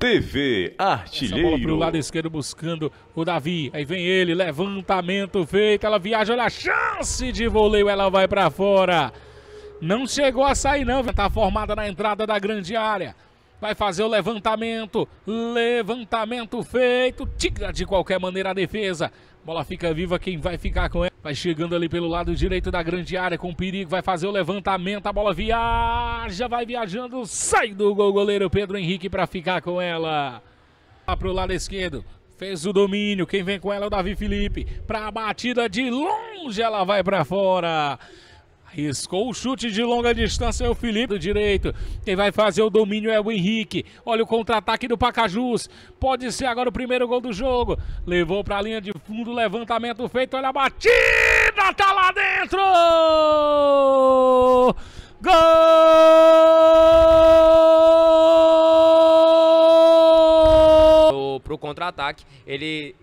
TV Artilheiro. Essa bola pro lado esquerdo buscando o Davi. Aí vem ele, levantamento feito. Ela viaja, olha a chance de voleio. Ela vai para fora. Não chegou a sair, não. Tá formada na entrada da grande área vai fazer o levantamento, levantamento feito, tira de qualquer maneira a defesa, bola fica viva, quem vai ficar com ela? Vai chegando ali pelo lado direito da grande área com perigo, vai fazer o levantamento, a bola viaja, vai viajando, sai do gol goleiro Pedro Henrique para ficar com ela. Para o lado esquerdo, Fez o domínio. Quem vem com ela é o Davi Felipe. para a batida de longe, ela vai para fora. Riscou o chute de longa distância, é o Felipe do direito. Quem vai fazer o domínio é o Henrique. Olha o contra-ataque do Pacajus. Pode ser agora o primeiro gol do jogo. Levou para a linha de fundo, levantamento feito. Olha a batida, tá lá dentro! Gol! Pro contra-ataque, ele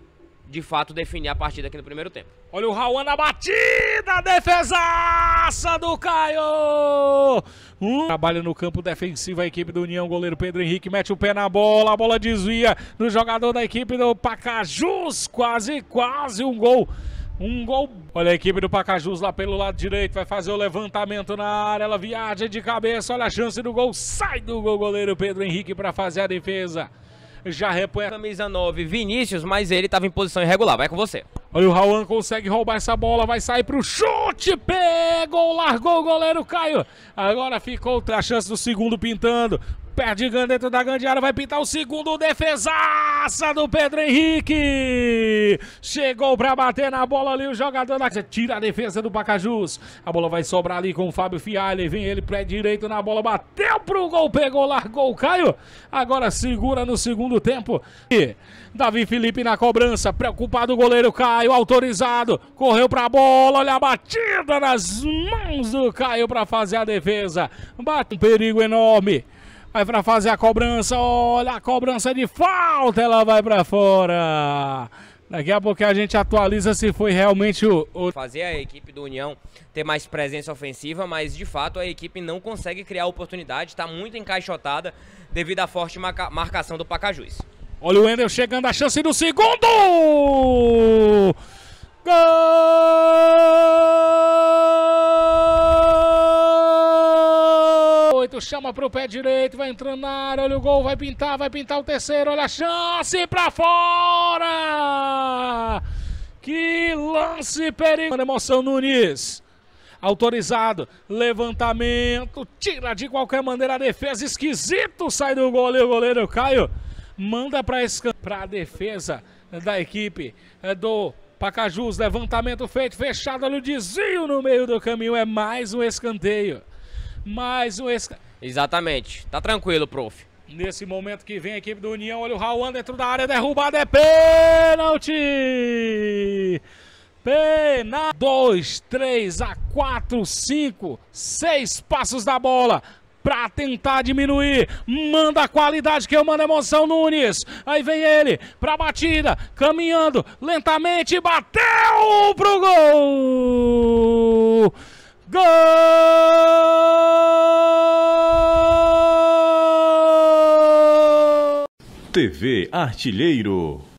de fato definir a partida aqui no primeiro tempo. Olha o Raul na batida, defesaça do Caio! Um uh! trabalho no campo defensivo a equipe do União, goleiro Pedro Henrique mete o pé na bola, a bola desvia no jogador da equipe do Pacajus, quase, quase um gol. Um gol. Olha a equipe do Pacajus lá pelo lado direito. Vai fazer o levantamento na área. Ela viaja de cabeça. Olha a chance do gol. Sai do gol, goleiro Pedro Henrique para fazer a defesa já repõe a camisa 9, Vinícius, mas ele estava em posição irregular. Vai com você. Olha o Raul consegue roubar essa bola, vai sair pro chute, pegou, largou o goleiro Caio. Agora ficou a chance do segundo pintando. Perdigan dentro da grande área, vai pintar o segundo, defesaça do Pedro Henrique. Chegou para bater na bola ali o jogador da... Tira a defesa do Pacajus. A bola vai sobrar ali com o Fábio Fialho. vem ele pé direito na bola, bateu pro gol, pegou, largou o Caio. Agora segura no segundo tempo. E Davi Felipe na cobrança, preocupado o goleiro Caio, autorizado, correu pra bola, olha a batida nas mãos do Caio para fazer a defesa. Bate um perigo enorme. Vai para fazer a cobrança. Olha a cobrança de falta. Ela vai para fora. Daqui a pouco a gente atualiza se foi realmente o, o, Fazer a equipe do União ter mais presença ofensiva, mas de fato a equipe não consegue criar oportunidade, está muito encaixotada devido à forte marcação do Pacajus. Olha o Wendel chegando, a chance do segundo! Gol! esquerdo, chama pro pé direito, vai entrando na área, olha o gol, vai pintar, vai pintar o terceiro, olha a chance pra fora! Que lance perigoso! Emoção Nunes autorizado. Levantamento, tira de qualquer maneira a defesa, esquisito, sai do gol, ali o goleiro Caio manda para para a defesa da equipe eh, do Pacajus. Levantamento feito, fechado, olha o desvio no meio do caminho, é mais um escanteio mais um... Esca... Exatamente. Tá tranquilo, prof. Nesse momento que vem a equipe do União, olha o Raul dentro da área, derrubado é pênalti! Pena 2, 3 a 4, 5, 6 passos da bola para tentar diminuir. Manda a qualidade que eu mando emoção Nunes. Aí vem ele para batida, caminhando lentamente, bateu pro gol! Gol! TV Artilheiro